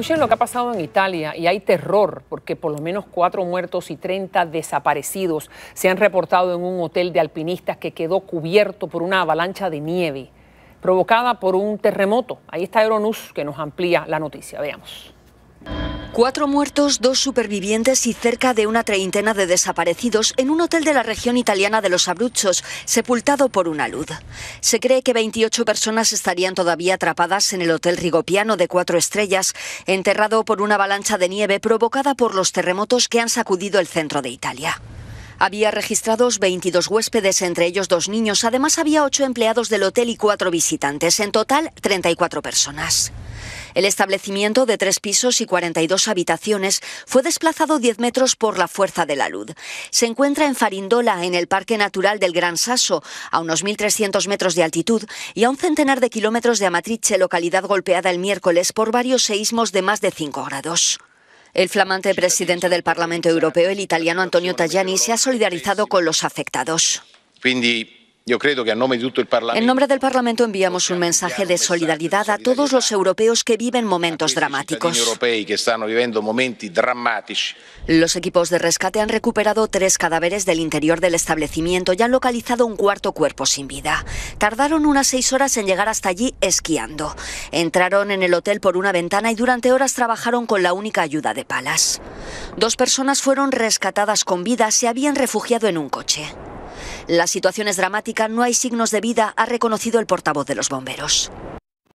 Escuchen lo que ha pasado en Italia y hay terror porque por lo menos cuatro muertos y 30 desaparecidos se han reportado en un hotel de alpinistas que quedó cubierto por una avalancha de nieve provocada por un terremoto. Ahí está Euronews que nos amplía la noticia. Veamos. Cuatro muertos, dos supervivientes y cerca de una treintena de desaparecidos en un hotel de la región italiana de los Abruzzos, sepultado por una luz. Se cree que 28 personas estarían todavía atrapadas en el hotel rigopiano de cuatro estrellas, enterrado por una avalancha de nieve provocada por los terremotos que han sacudido el centro de Italia. Había registrados 22 huéspedes, entre ellos dos niños. Además, había ocho empleados del hotel y cuatro visitantes. En total, 34 personas. El establecimiento de tres pisos y 42 habitaciones fue desplazado 10 metros por la fuerza de la luz. Se encuentra en Farindola, en el Parque Natural del Gran Sasso, a unos 1.300 metros de altitud y a un centenar de kilómetros de Amatrice, localidad golpeada el miércoles por varios seísmos de más de 5 grados. El flamante presidente del Parlamento Europeo, el italiano Antonio Tajani, se ha solidarizado con los afectados. En nombre del Parlamento enviamos un mensaje de solidaridad a todos los europeos que viven momentos dramáticos. Los equipos de rescate han recuperado tres cadáveres del interior del establecimiento y han localizado un cuarto cuerpo sin vida. Tardaron unas seis horas en llegar hasta allí esquiando. Entraron en el hotel por una ventana y durante horas trabajaron con la única ayuda de palas. Dos personas fueron rescatadas con vida, se habían refugiado en un coche. La situación es dramática, no hay signos de vida, ha reconocido el portavoz de los bomberos.